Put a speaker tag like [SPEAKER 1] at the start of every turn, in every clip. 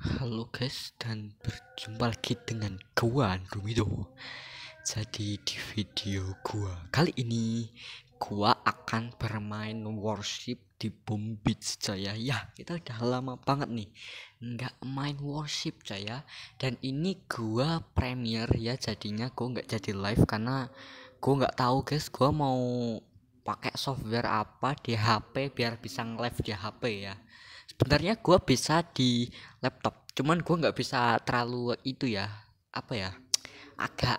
[SPEAKER 1] Halo guys dan berjumpa lagi dengan gua Andromedo Jadi di video gua kali ini gua akan bermain worship di Boom Beach Jaya Ya kita udah lama banget nih nggak main worship Jaya Dan ini gua premier ya jadinya gua nggak jadi live karena gua nggak tahu guys gua mau pakai software apa di HP biar bisa nge-live di HP ya sebenarnya gue bisa di laptop cuman gue nggak bisa terlalu itu ya apa ya agak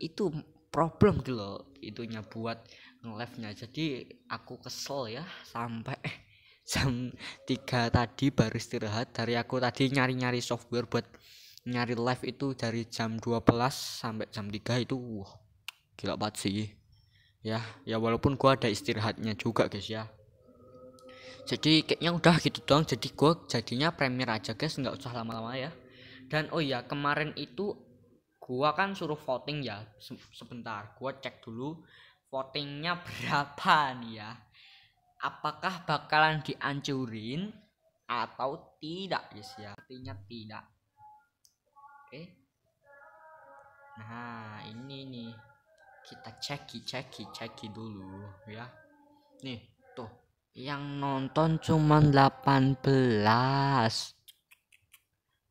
[SPEAKER 1] itu problem gitu loh itunya buat nge nya jadi aku kesel ya sampai jam 3 tadi baru istirahat dari aku tadi nyari-nyari software buat nyari live itu dari jam 12 sampai jam 3 itu wah wow, gila banget sih ya ya walaupun gua ada istirahatnya juga guys ya jadi kayaknya udah gitu doang jadi gue jadinya premier aja guys nggak usah lama-lama ya dan oh iya kemarin itu gue kan suruh voting ya Se sebentar gue cek dulu votingnya berapa nih ya apakah bakalan diancurin atau tidak guys ya artinya tidak oke nah ini nih kita ceki ceki ceki dulu ya nih yang nonton cuma 18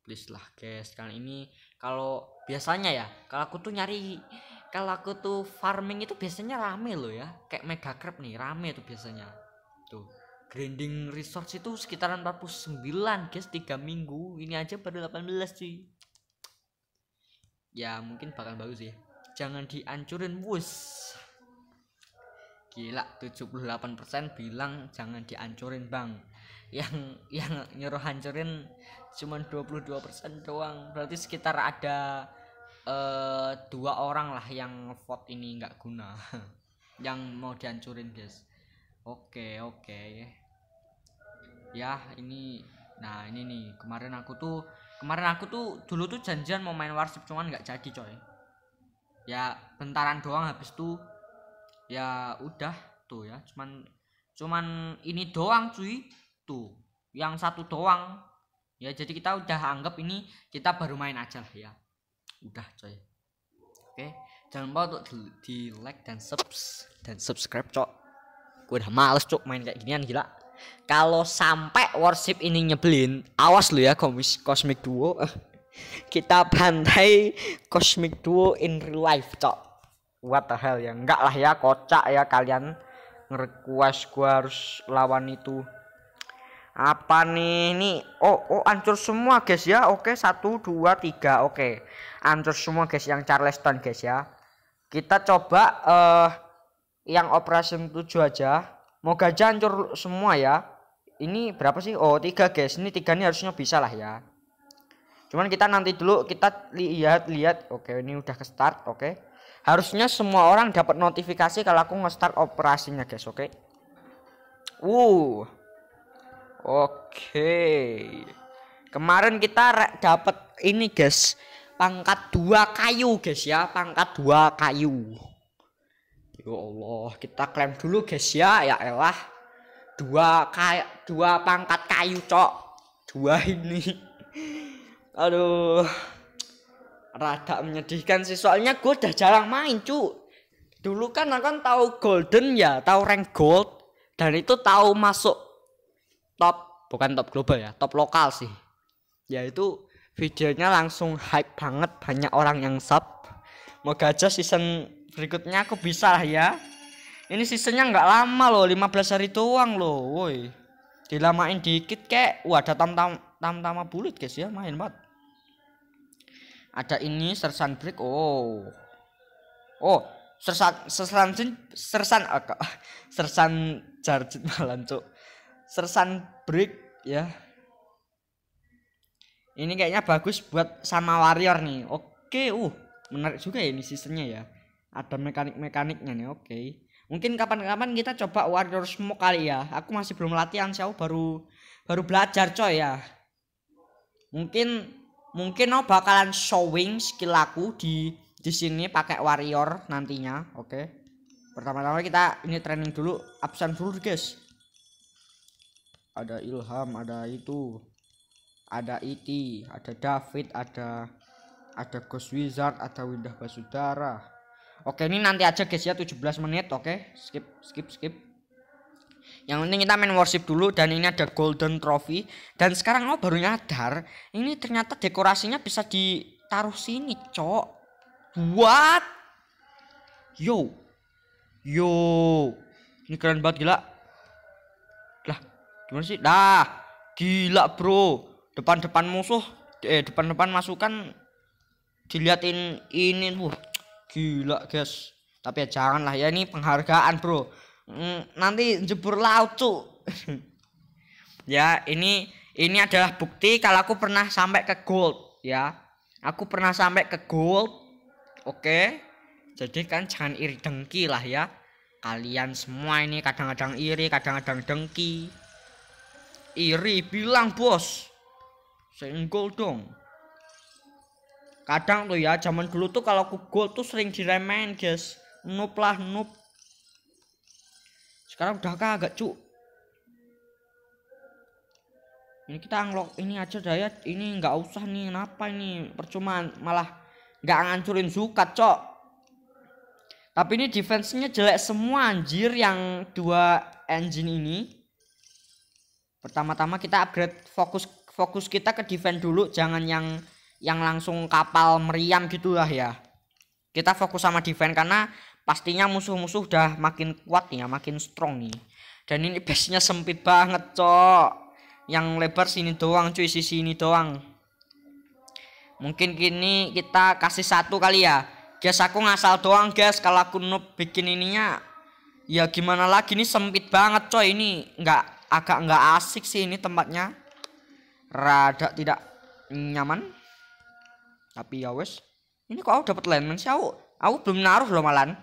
[SPEAKER 1] please lah guys kali ini kalau biasanya ya kalau aku tuh nyari kalau aku tuh farming itu biasanya rame loh ya kayak mega crab nih rame tuh biasanya tuh grinding resource itu sekitaran 49 guys 3 minggu ini aja baru 18 sih ya mungkin bakal bagus sih jangan dihancurin bus gila 78% bilang jangan dihancurin bang yang yang nyuruh hancurin cuman 22% doang berarti sekitar ada uh, dua orang lah yang vote ini nggak guna yang mau dihancurin guys oke okay, oke okay. ya ini nah ini nih kemarin aku tuh kemarin aku tuh dulu tuh janjian mau main warship cuman nggak jadi coy ya bentaran doang habis tuh ya udah tuh ya cuman cuman ini doang cuy tuh yang satu doang ya jadi kita udah anggap ini kita baru main aja lah ya udah coy oke jangan lupa untuk di, di like dan subs dan subscribe cok gue udah males cok main kayak ginian gila kalau sampai worship ini nyebelin awas lu ya komis cosmic duo kita bantai cosmic duo in real life cok what the hell ya enggak lah ya kocak ya kalian request gua harus lawan itu apa nih ini oh oh hancur semua guys ya oke satu dua tiga oke hancur semua guys yang Charleston guys ya kita coba uh, yang operation 7 aja mau gajah hancur semua ya ini berapa sih oh tiga guys ini tiga ini harusnya bisa lah ya cuman kita nanti dulu kita lihat lihat oke ini udah ke start oke harusnya semua orang dapat notifikasi kalau aku nge-start operasinya guys oke okay? uh Oke. Okay. Kemarin kita dapat ini guys, pangkat dua kayu guys ya, pangkat dua kayu. Ya Allah, kita klaim dulu guys ya, ya elah. Dua kayu, dua pangkat kayu cok. Dua ini. Aduh rada menyedihkan sih soalnya gue udah jarang main cu dulu kan aku kan tau golden ya tau rank gold dan itu tau masuk top bukan top global ya top lokal sih yaitu videonya langsung hype banget banyak orang yang sub mau gajah season berikutnya aku bisa lah ya ini seasonnya nggak lama loh 15 hari doang loh woi dilamain dikit kek wadah tam tam tam tama bulit guys ya main banget ada ini sersan break. Oh. Oh, sersan sersan sersan uh, sersan jarjit malan cuk. Sersan break ya. Ini kayaknya bagus buat sama warrior nih. Oke, uh, menarik juga ya ini sistemnya ya. Ada mekanik-mekaniknya nih. Oke. Mungkin kapan-kapan kita coba Warrior Smoke kali ya. Aku masih belum latihan, aku baru baru belajar coy ya. Mungkin mungkin no bakalan showing skill aku di di sini pakai warrior nantinya oke okay. pertama-tama kita ini training dulu absen dulu guys ada Ilham ada itu ada Iti e ada David ada ada Ghost Wizard ada Windah Basudara oke okay, ini nanti aja guys ya 17 menit oke okay. skip skip skip yang penting kita main worship dulu dan ini ada golden trophy. Dan sekarang lo baru nyadar, ini ternyata dekorasinya bisa ditaruh sini, cok. buat, Yo. Yo. Ini keren banget gila. Lah, gimana sih? Dah. Gila, Bro. Depan-depan musuh, eh depan-depan masukan diliatin ini, wah. Gila, guys. Tapi ya janganlah ya ini penghargaan, Bro Hmm, nanti jebur laut tuh. ya ini ini adalah bukti kalau aku pernah sampai ke gold ya aku pernah sampai ke gold oke jadi kan jangan iri dengki lah ya kalian semua ini kadang-kadang iri kadang-kadang dengki iri bilang bos single dong kadang tuh ya zaman dulu tuh kalau aku gold tuh sering diremen guys Nup lah nup. Sekarang udah kagak cu. Ini kita unlock ini aja ya. Ini nggak usah nih. Kenapa ini? Percuma malah nggak ngancurin suka cok. Tapi ini defense-nya jelek semua anjir yang dua engine ini. Pertama-tama kita upgrade fokus fokus kita ke defense dulu, jangan yang yang langsung kapal meriam gitulah ya. Kita fokus sama defense karena pastinya musuh-musuh udah makin kuat ya makin strong nih dan ini base-nya sempit banget cok yang lebar sini doang cuy sisi ini doang mungkin kini kita kasih satu kali ya guys aku ngasal doang guys kalau aku noob bikin ininya ya gimana lagi ini sempit banget coy ini nggak agak nggak asik sih ini tempatnya rada tidak nyaman tapi ya wes ini kok aku dapat landman sih aku aku belum naruh loh malan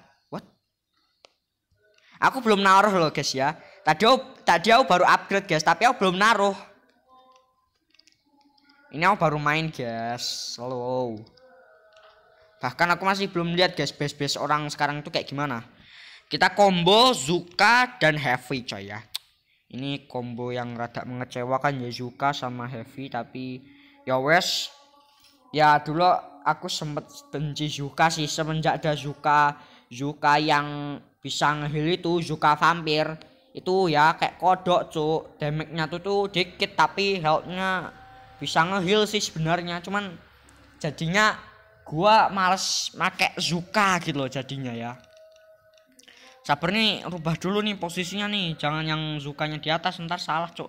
[SPEAKER 1] Aku belum naruh loh guys ya. Tadi aku, tadi aku baru upgrade guys, tapi aku belum naruh. Ini aku baru main guys. Slow. Bahkan aku masih belum lihat guys base-base orang sekarang tuh kayak gimana. Kita combo Zuka dan Heavy coy ya. Ini combo yang rada mengecewakan ya Zuka sama Heavy tapi ya wes ya dulu aku sempet benci Zuka sih semenjak ada Zuka Zuka yang bisa ngehil itu Zuka vampir itu ya kayak kodok cuk damage-nya tuh tuh dikit tapi health-nya bisa ngehil sih sebenarnya cuman jadinya gua males make Zuka gitu loh jadinya ya sabar nih rubah dulu nih posisinya nih jangan yang Zukanya di atas ntar salah cuk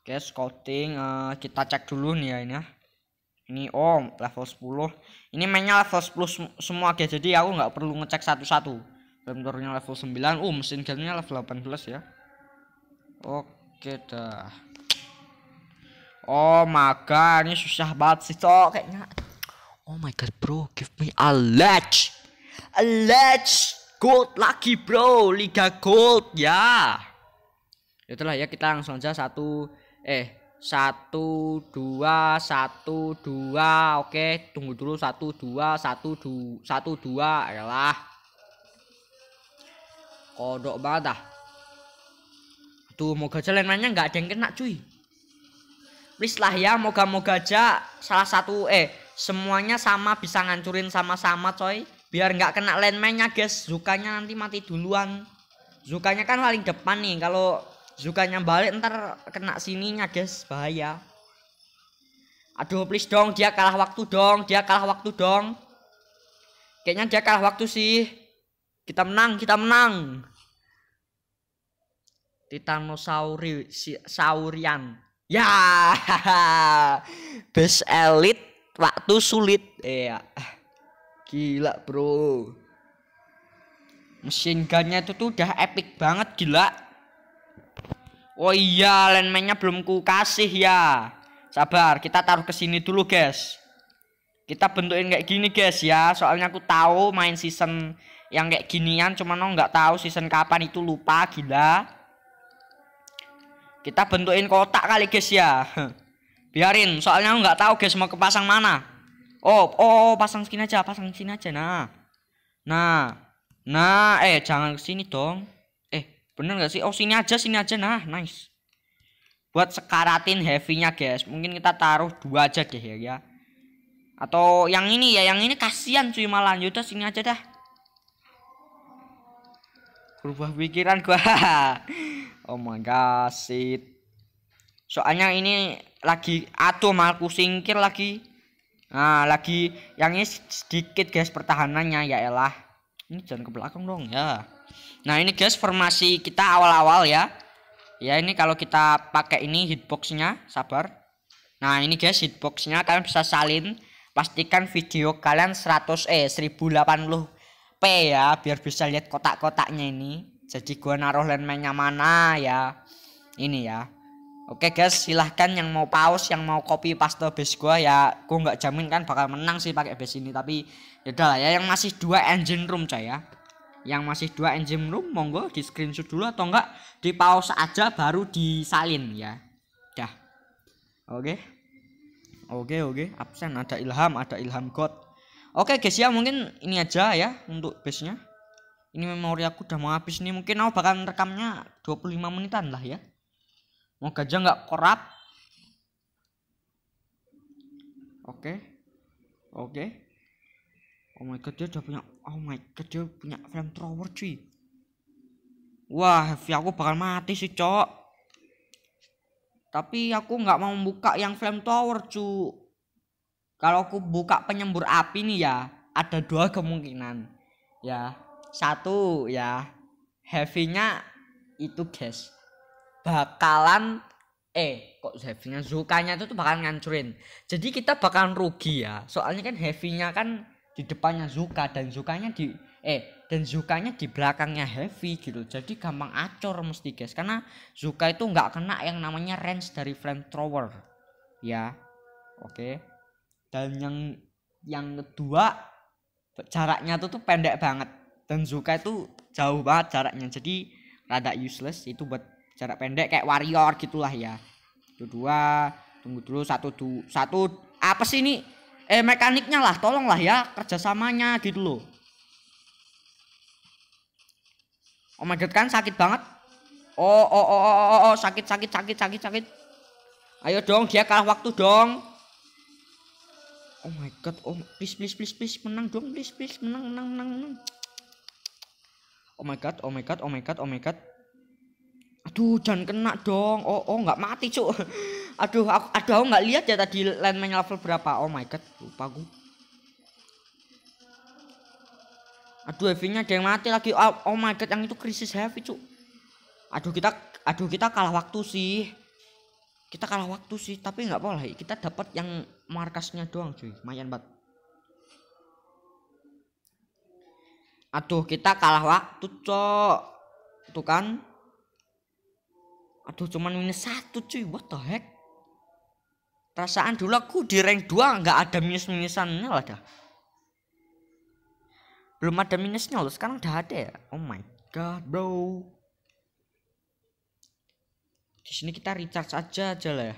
[SPEAKER 1] Oke, scouting uh, kita cek dulu nih ya ini ya ini om oh, level 10 ini mainnya level 10 semua guys jadi aku nggak perlu ngecek satu-satu -satu. level 9 uh oh, mesin gunnya level 18 ya oke dah oh my ini susah banget sih cok kayaknya oh my god bro give me a ledge a ledge gold lagi bro liga gold ya yeah. itulah ya kita langsung aja satu eh satu dua satu dua oke tunggu dulu satu dua satu dua satu dua adalah kodok banget dah tuh moga aja mainnya nggak ada yang kena cuy please lah ya moga-moga aja salah satu eh semuanya sama bisa ngancurin sama-sama coy biar nggak kena landmine-nya guys zukanya nanti mati duluan zukanya kan paling depan nih kalau Zukanya balik ntar kena sininya guys bahaya aduh please dong dia kalah waktu dong dia kalah waktu dong kayaknya dia kalah waktu sih kita menang kita menang titanosaurus saurian ya best elite waktu sulit iya gila bro mesin gunnya itu tuh udah epic banget gila Oh iya, landmine belum ku kasih ya. Sabar, kita taruh ke sini dulu, guys. Kita bentukin kayak gini, guys ya. Soalnya aku tahu main season yang kayak ginian, cuman no nggak tahu season kapan itu lupa, gila. Kita bentukin kotak kali, guys ya. Biarin, soalnya nggak tahu, guys, mau kepasang pasang mana. Oh, oh, pasang sini aja, pasang sini aja, nah. Nah, nah, eh jangan ke sini dong. Bener gak sih? Oh sini aja, sini aja. Nah, nice. Buat sekaratin heavy-nya guys. Mungkin kita taruh dua aja deh ya. ya. Atau yang ini ya, yang ini kasihan cuy malah yaudah sini aja dah. Berubah pikiran gua. oh my god, shit. Soalnya ini lagi aduh malah singkir lagi. Nah, lagi yang ini sedikit guys pertahanannya ya elah. Ini jangan ke belakang dong ya. Nah ini guys formasi kita awal-awal ya. Ya ini kalau kita pakai ini hitboxnya, sabar. Nah ini guys hitboxnya kalian bisa salin. Pastikan video kalian 100 eh 1080p ya biar bisa lihat kotak-kotaknya ini. Jadi gua naruh landmine mana ya. Ini ya. Oke guys, silahkan yang mau pause, yang mau copy paste base gua ya, gua nggak jamin kan bakal menang sih pakai base ini, tapi ya lah ya yang masih dua engine room coy ya yang masih dua enzim room monggo di screenshot dulu atau enggak di pause aja baru disalin ya dah oke okay. oke okay, oke okay. absen ada ilham ada ilham god oke guys ya mungkin ini aja ya untuk base nya ini memori aku udah mau habis nih mungkin aku bakal rekamnya 25 menitan lah ya mau gajah nggak korap oke oke oh my god dia udah punya oh my god dia punya flamethrower cuy wah Heavy aku bakal mati sih cok tapi aku nggak mau buka yang flamethrower cu kalau aku buka penyembur api nih ya ada dua kemungkinan ya satu ya heavy-nya itu guys bakalan eh kok heavy-nya zukanya itu tuh bakalan ngancurin jadi kita bakalan rugi ya soalnya kan heavy-nya kan di depannya Zuka dan Zukanya di eh dan Zukanya di belakangnya Heavy gitu jadi gampang acor mesti guys karena Zuka itu nggak kena yang namanya range dari flamethrower ya oke okay. dan yang yang kedua jaraknya tuh tuh pendek banget dan Zuka itu jauh banget jaraknya jadi rada useless itu buat jarak pendek kayak warrior gitulah ya itu dua tunggu dulu satu dua satu apa sih ini eh mekaniknya lah tolonglah ya kerjasamanya gitu loh oh my god kan sakit banget oh oh oh oh, oh, oh sakit sakit sakit sakit sakit ayo dong dia kalah waktu dong oh my god oh please please please please menang dong please please menang menang menang menang oh my god oh my god oh my god oh my god Aduh, jangan kena dong. Oh, oh, nggak mati cuk. Aduh, aku, aduh, aku nggak lihat ya tadi landmine level berapa. Oh my god, lupa aku. Aduh, heavy-nya ada yang mati lagi. Oh, oh my god, yang itu krisis heavy cuk. Aduh, kita, aduh kita kalah waktu sih. Kita kalah waktu sih, tapi nggak boleh. Kita dapat yang markasnya doang cuy. Mayan banget. Aduh, kita kalah waktu cok. Tuh kan, Aduh cuman minus satu cuy, what the heck? Perasaan dulu aku di rank 2 nggak ada minus-minusannya lah dah. Belum ada minusnya loh, sekarang udah ada ya. Oh my god, bro. Di sini kita recharge aja aja lah ya.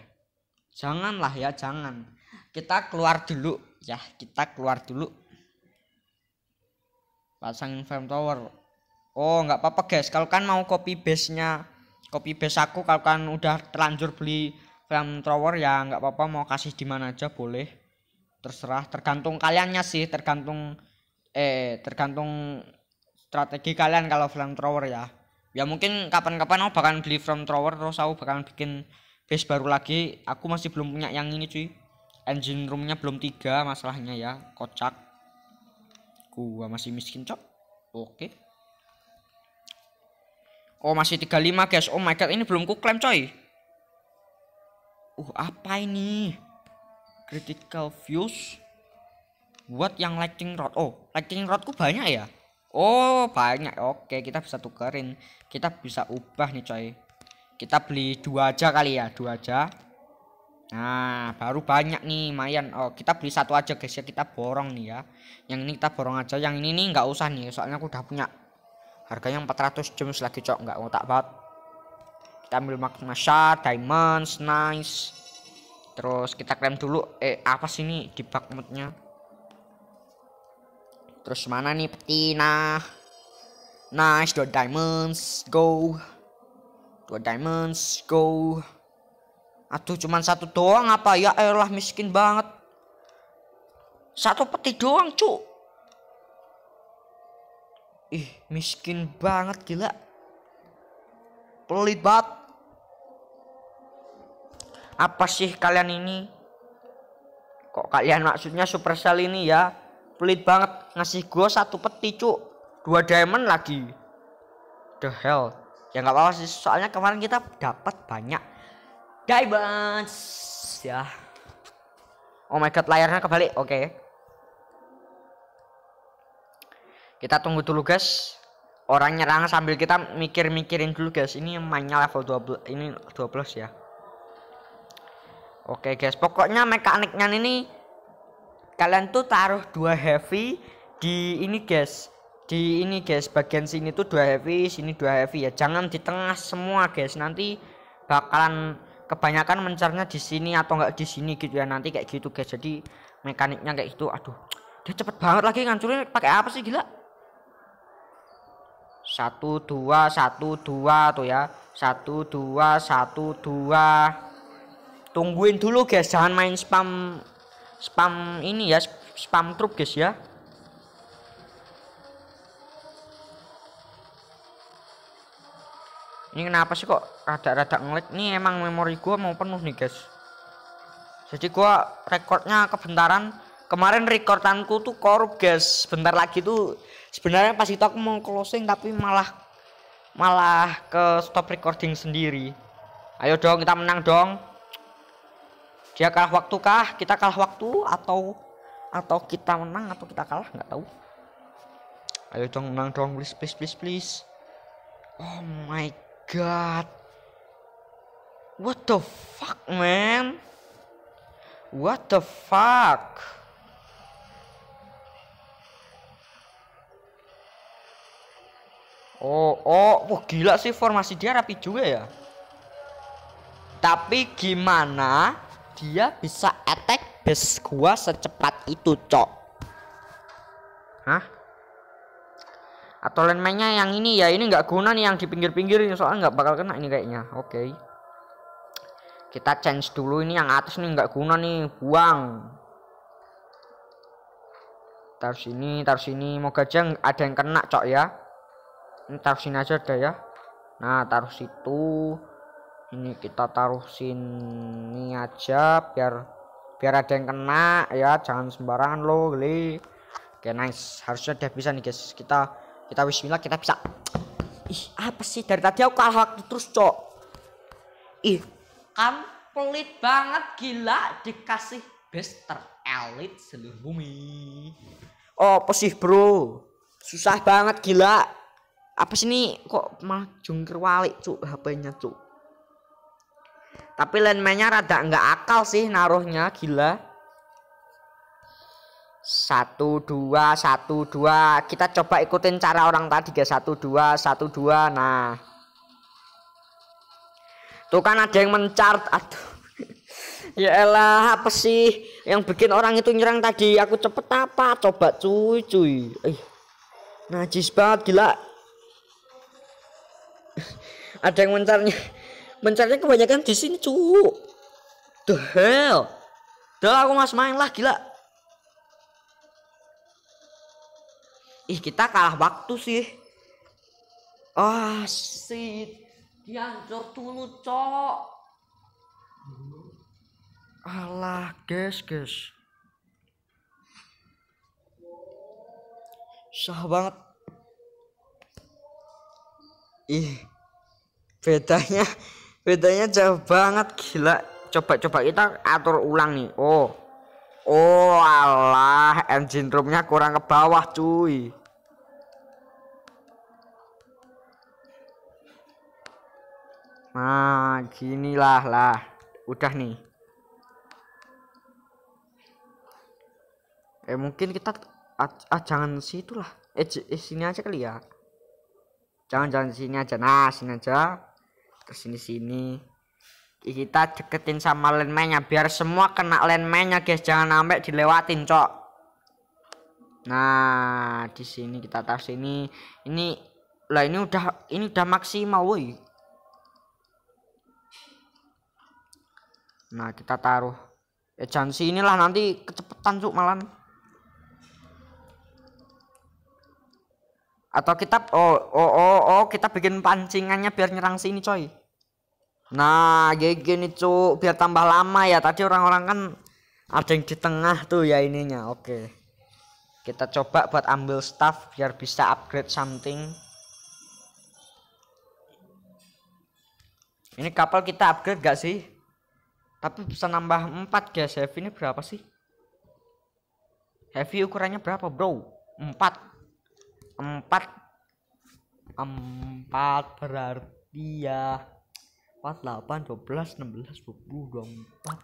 [SPEAKER 1] Jangan lah ya, jangan. Kita keluar dulu ya, kita keluar dulu. pasang farm tower. Oh, nggak apa-apa guys, kalau kan mau copy base-nya Kopi paste aku kalau kan udah terlanjur beli flamethrower ya nggak apa-apa mau kasih di mana aja boleh. Terserah tergantung kaliannya sih, tergantung eh tergantung strategi kalian kalau flamethrower ya. Ya mungkin kapan-kapan aku bakalan beli flamethrower terus aku bakalan bikin base baru lagi. Aku masih belum punya yang ini cuy. Engine roomnya belum tiga masalahnya ya, kocak. Gua masih miskin cok. Oke. Okay. Oh masih 35 guys. Oh my god ini belum ku klaim coy. Uh apa ini? Critical fuse Buat yang lightning rod. Oh lightning rodku banyak ya. Oh banyak. Oke kita bisa tukerin. Kita bisa ubah nih coy. Kita beli dua aja kali ya. Dua aja. Nah baru banyak nih mayan. Oh kita beli satu aja guys ya. Kita borong nih ya. Yang ini kita borong aja. Yang ini nih nggak usah nih. Soalnya aku udah punya harganya 400 gems lagi cok nggak ngotak banget kita ambil magma shard diamonds nice terus kita klaim dulu eh apa sih ini di bug mode-nya terus mana nih peti nah nice dua diamonds go dua diamonds go aduh cuman satu doang apa ya elah miskin banget satu peti doang cuk ih miskin banget gila pelit banget apa sih kalian ini kok kalian maksudnya Supercell ini ya pelit banget ngasih gua satu peti cuk dua diamond lagi the hell ya nggak apa-apa sih soalnya kemarin kita dapat banyak diamonds ya oh my god layarnya kebalik oke okay. Kita tunggu dulu guys. Orang nyerang sambil kita mikir-mikirin dulu guys. Ini mainnya level 12 ini 12 ya. Oke guys, pokoknya mekaniknya ini kalian tuh taruh dua heavy di ini guys. Di ini guys, bagian sini tuh dua heavy, sini dua heavy ya. Jangan di tengah semua guys. Nanti bakalan kebanyakan mencarnya di sini atau enggak di sini gitu ya. Nanti kayak gitu guys. Jadi mekaniknya kayak itu Aduh, dia cepet banget lagi ngancurin pakai apa sih gila? satu dua satu dua tuh ya satu dua satu dua tungguin dulu guys jangan main spam spam ini ya spam truk guys ya ini kenapa sih kok rada-rada ngelag nih emang memori gua mau penuh nih guys jadi gua rekornya kebentaran kemarin rekordanku tuh korup guys bentar lagi tuh sebenarnya pas itu aku mau closing tapi malah malah ke stop recording sendiri ayo dong kita menang dong dia kalah waktu kah kita kalah waktu atau atau kita menang atau kita kalah nggak tahu ayo dong menang dong please please please please oh my god what the fuck man what the fuck Oh, oh, wah gila sih formasi dia rapi juga ya. Tapi gimana dia bisa attack base gua secepat itu, Cok? Hah? Atau lane yang ini ya, ini nggak guna nih yang di pinggir-pinggir ini soalnya nggak bakal kena ini kayaknya. Oke. Okay. Kita change dulu ini yang atas nih nggak guna nih, buang. Taruh sini, taruh sini, moga aja ada yang kena, Cok ya ini taruh sini aja deh ya nah taruh situ ini kita taruh sini aja biar biar ada yang kena ya jangan sembarangan lo geli oke nice harusnya udah bisa nih guys kita kita bismillah kita bisa ih apa sih dari tadi aku kalah waktu terus cok ih kan pelit banget gila dikasih bester elit seluruh bumi oh apa bro susah banget gila apa sih ini kok malah jungkir walik cuk HP-nya cuk tapi landmine-nya rada nggak akal sih naruhnya gila satu dua satu dua kita coba ikutin cara orang tadi ya satu dua satu dua nah tuh kan ada yang mencart aduh ya elah apa sih yang bikin orang itu nyerang tadi aku cepet apa coba cuy cuy eh, najis banget gila ada yang mencarnya mencarnya kebanyakan di sini cu the hell udah aku mas main lah gila ih kita kalah waktu sih ah oh, shit dihancur dulu cok alah guys guys susah banget ih bedanya bedanya jauh banget gila coba-coba kita atur ulang nih oh oh alah engine roomnya kurang ke bawah cuy nah ginilah lah udah nih eh mungkin kita ah, ah jangan situ lah eh, eh sini aja kali ya jangan jangan sini aja nah sini aja kesini sini kita deketin sama landmine biar semua kena landmine guys jangan sampai dilewatin cok nah di sini kita taruh sini ini lah ini udah ini udah maksimal woi nah kita taruh ya jangan sini lah nanti kecepetan cuk malam Atau kita oh oh oh, oh kita bikin pancingannya biar nyerang sini coy. Nah, gini cuy biar tambah lama ya. Tadi orang-orang kan ada yang di tengah tuh ya ininya. Oke. Kita coba buat ambil staff biar bisa upgrade something. Ini kapal kita upgrade gak sih? Tapi bisa nambah 4 guys. Heavy ini berapa sih? Heavy ukurannya berapa, Bro? 4 empat empat berarti ya empat delapan dua belas enam belas dua puluh dua empat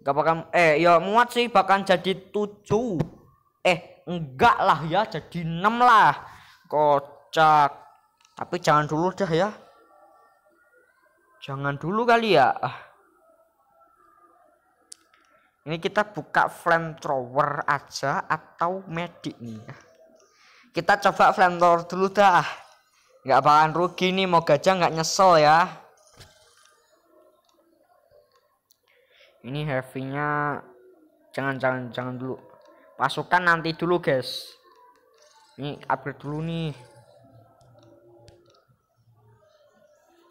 [SPEAKER 1] gak bakal eh ya muat sih bahkan jadi tujuh eh enggak lah ya jadi enam lah kocak tapi jangan dulu dah ya jangan dulu kali ya ah. ini kita buka flamethrower aja atau medik nih ya. Kita coba flamethrower dulu dah. Ah, nggak bakalan rugi nih, mau gajah nggak nyesel ya. Ini heavy-nya jangan jangan jangan dulu. Pasukan nanti dulu, guys. Ini upgrade dulu nih.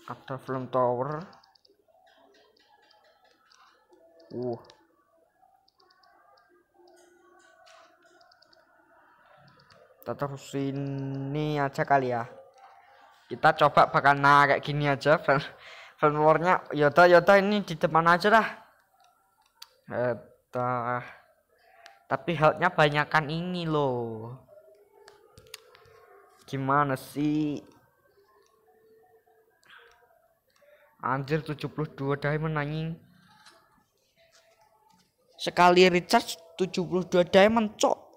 [SPEAKER 1] ada flame tower. Uh, kita terus ini aja kali ya kita coba bakal nah kayak gini aja fan warnya Yota Yota ini di depan aja lah. Eta. tapi halnya banyakan ini loh gimana sih anjir 72 diamond anjing sekali recharge 72 diamond cok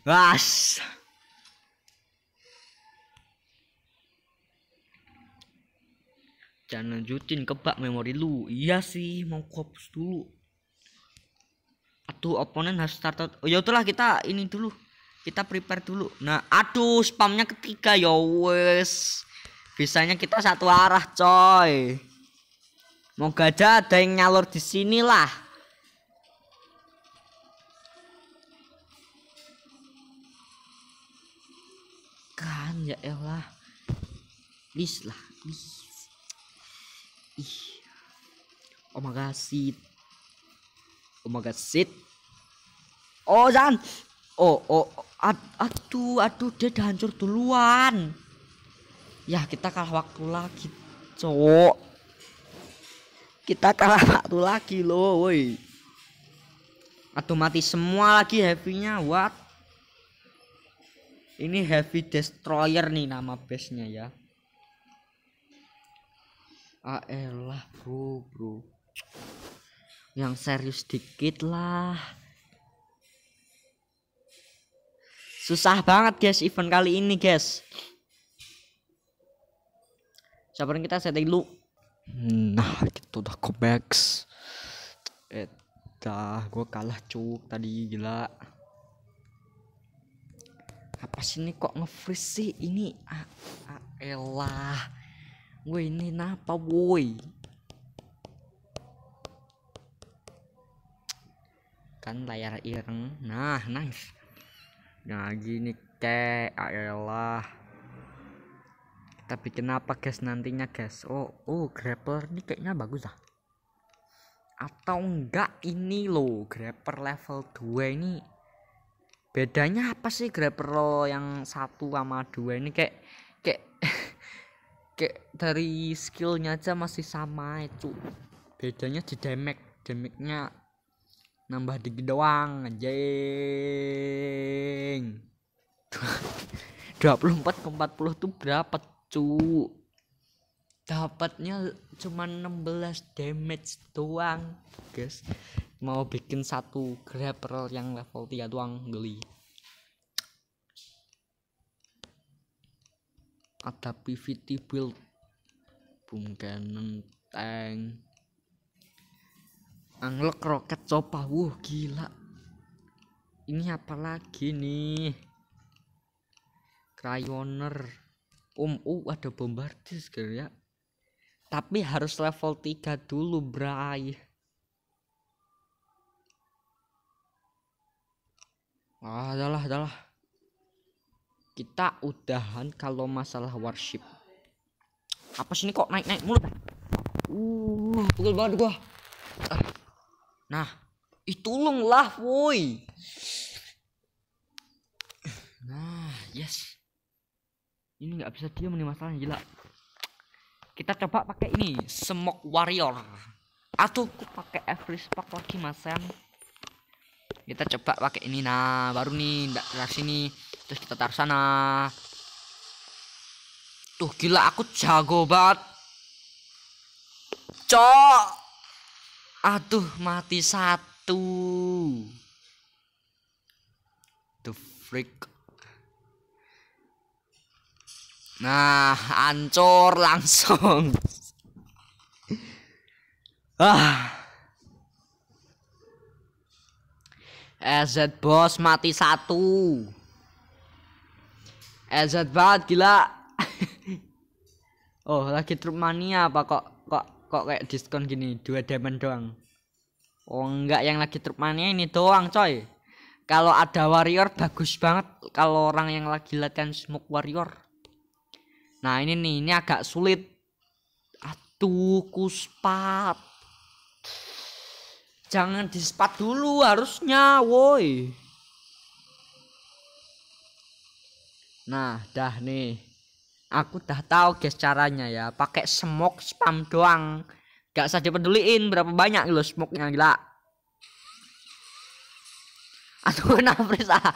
[SPEAKER 1] Was? Jangan lanjutin kebak memori lu. Iya sih, mau kopus dulu. Aduh, oponen harus start out. Oh, ya itulah kita ini dulu. Kita prepare dulu. Nah, aduh, spamnya ketiga ya wes. Bisanya kita satu arah, coy. Moga aja ada yang nyalur di sinilah. lah. apaan ya elah bis lah bis ih oh my oh my oh jangan oh oh, oh. at, aduh aduh dia udah hancur duluan ya kita kalah waktu lagi cowok kita kalah waktu lagi loh woi aduh mati semua lagi happy-nya what ini heavy destroyer nih nama base nya ya aelah ah, bro bro yang serius dikit lah susah banget guys event kali ini guys sabarin kita setting dulu nah itu udah kobeks eh dah gue kalah cuk tadi gila apa sih ini kok nge-freeze sih ini ah, ah elah gue ini napa boy kan layar ireng nah nice nah gini kek ah elah tapi kenapa guys nantinya guys oh oh grappler ini kayaknya bagus lah atau enggak ini loh grapper level 2 ini bedanya apa sih Grab Pro yang satu sama dua ini kayak kayak kayak dari skillnya aja masih sama itu bedanya di damage damage-nya nambah dikit doang anjing 24 ke 40 tuh berapa cu dapatnya cuma 16 damage doang guys mau bikin satu grapper yang level 3 doang geli ada PVT build boom cannon tank anglek roket copa wuh gila ini apa lagi nih cryoner om um, uh, ada bombardis ya tapi harus level 3 dulu bray ah adalah adalah kita udahan kalau masalah worship apa sih ini kok naik naik mulu uh pegel banget gua ah. nah itu lah woi nah yes ini nggak bisa diam nih masalahnya gila kita coba pakai ini Smoke warrior atau pakai Everest spark lagi masan kita coba pakai ini nah baru nih dari sini terus kita taruh sana tuh gila aku jago banget cok aduh mati satu the freak nah hancur langsung ah EZ bos mati satu. EZ banget gila. oh, lagi truk mania apa kok kok kok kayak diskon gini, dua diamond doang. Oh, enggak yang lagi truk mania ini doang, coy. Kalau ada warrior bagus banget kalau orang yang lagi latihan smoke warrior. Nah, ini nih, ini agak sulit. Aduh, kuspat. Jangan di spat dulu harusnya, woi. Nah, dah nih. Aku dah tahu guys caranya ya. Pakai smoke spam doang. Gak usah dipeduliin berapa banyak lo smoke-nya gila. Aduh kena freeze ah.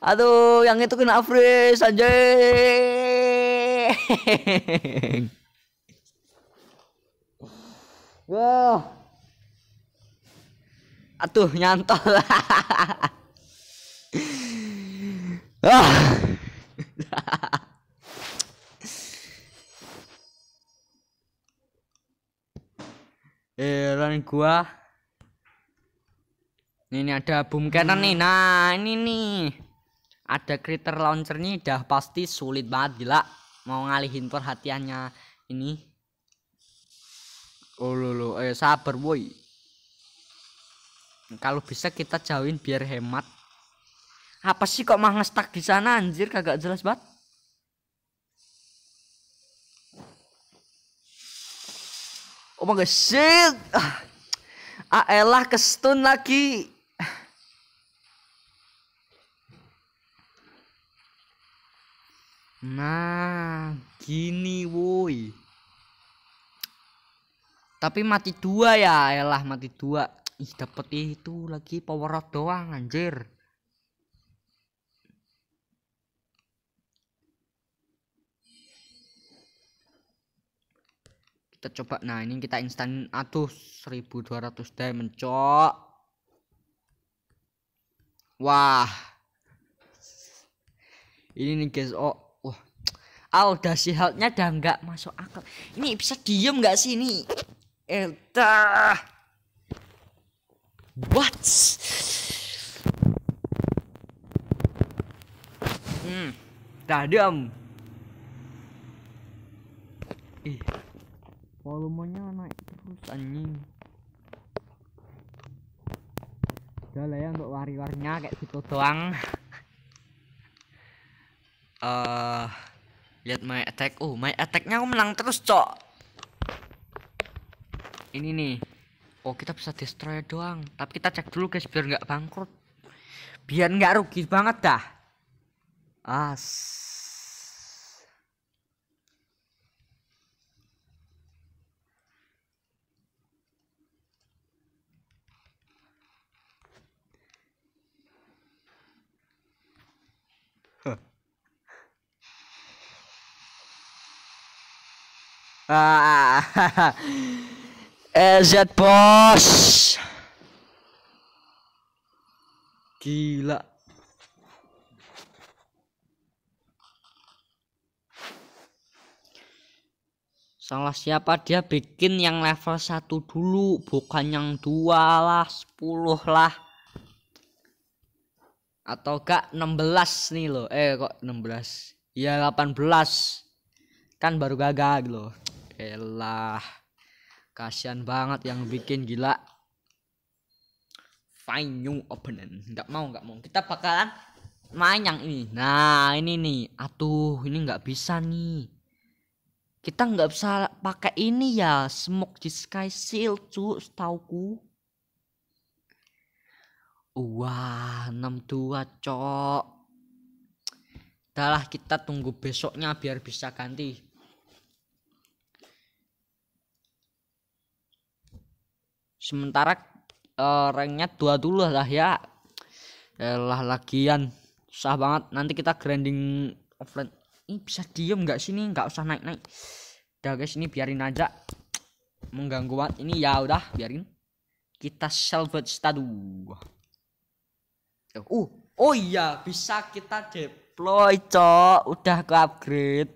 [SPEAKER 1] Aduh, yang itu kena freeze anjing. Wah. Wow. Atuh nyantol. ah. Heran eh, gua. Ini ada boom cannon nih. Nah, ini nih. Ada critter launchernya dah pasti sulit banget gila. Mau ngalihin perhatiannya ini. Oh lo lo, eh sabar boy kalau bisa kita jauhin biar hemat apa sih kok mah ngestak di sana anjir kagak jelas banget Oh my god, shit. Ah, elah kestun lagi. Nah, gini woi. Tapi mati dua ya, elah mati dua ih dapet itu lagi power up doang anjir kita coba nah ini kita instan aduh 1200 diamond cok wah ini nih guys oh wah audacity healthnya udah nggak masuk akal ini bisa diem nggak sih ini Entah. Eh, What? Hmm, Eh, Ih, volumenya naik terus anjing. Udah lah ya untuk warnya kayak gitu doang. Eh, lihat my attack. Oh, my attacknya aku menang terus, cok. Ini nih oh kita bisa destroy doang tapi kita cek dulu guys biar nggak bangkrut biar nggak rugi banget dah as Ah, EZ Bos. Gila. Salah siapa dia bikin yang level 1 dulu, bukan yang 2 lah, 10 lah. Atau gak 16 nih loh. Eh kok 16. Ya 18. Kan baru gagal gitu loh. Elah kasihan banget yang bikin gila find new opponent nggak mau nggak mau kita bakalan main yang ini nah ini nih atuh ini nggak bisa nih kita nggak bisa pakai ini ya smoke di sky seal cu setauku wah 62 cok Dahlah kita tunggu besoknya biar bisa ganti sementara uh, ranknya dua dulu lah ya lah lagian susah banget nanti kita grinding offline ini bisa diem nggak sini nggak usah naik naik udah guys ini biarin aja mengganggu banget ini ya udah biarin kita salvage tadu uh oh iya bisa kita deploy cok udah ke upgrade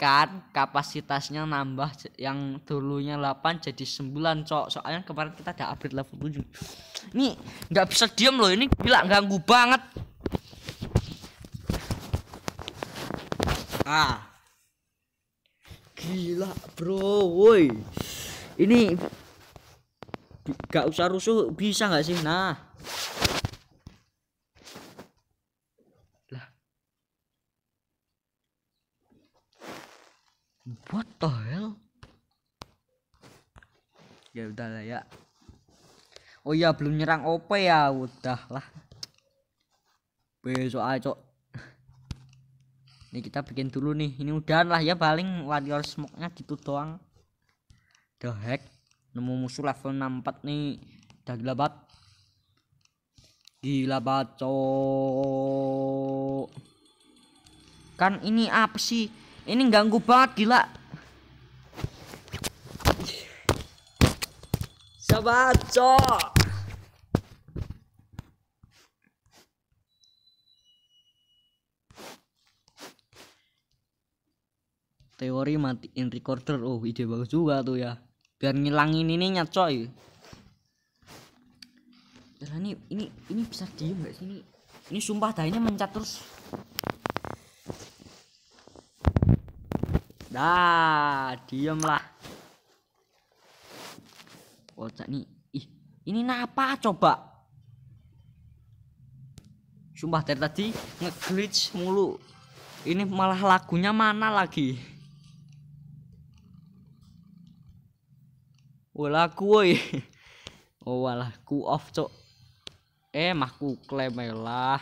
[SPEAKER 1] meningkat kapasitasnya nambah yang dulunya 8 jadi 9 cok soalnya kemarin kita ada upgrade level 7 ini nggak bisa diem loh ini gila ganggu banget ah gila bro woi ini gak usah rusuh bisa nggak sih nah ya lah ya oh iya belum nyerang OP ya udahlah besok aja ini kita bikin dulu nih ini udahan lah ya paling warrior smoke nya gitu doang the heck nemu musuh level 64 nih udah gila banget gila cok. kan ini apa sih ini ganggu banget gila Coba, cok. Teori matiin recorder. Oh, ide bagus juga tuh ya. Biar ngilangin ininya, coy. Jalan ini ini ini bisa diem gak sih ini? Ini sumpah dah ini mencat terus. Dah, diem lah. Polda nih ih ini napa coba Sumpah dari tadi ngeglitch mulu. Ini malah lagunya mana lagi? wala lagu Oh wala ku off cok. Eh mah ku klaim lah.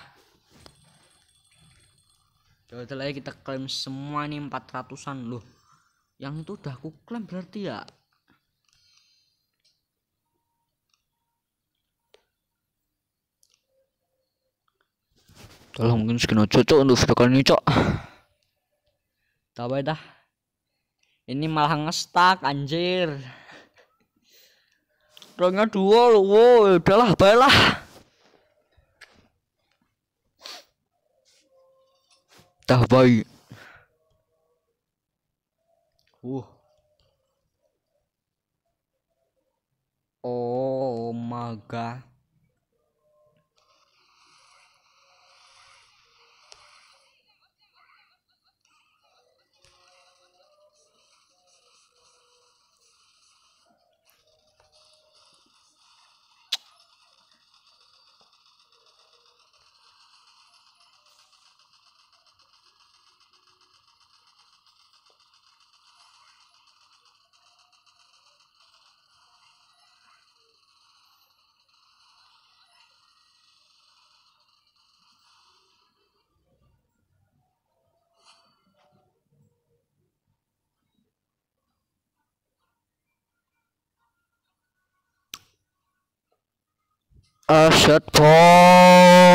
[SPEAKER 1] Coba lagi kita klaim semua nih 400-an loh. Yang itu udah ku klaim berarti ya. Kalau mungkin skin aja untuk video kali ini cok. Tahu dah. Ini malah ngestak anjir. Ronya dua loh, wow, udahlah, baiklah. Tahu baik. shut up.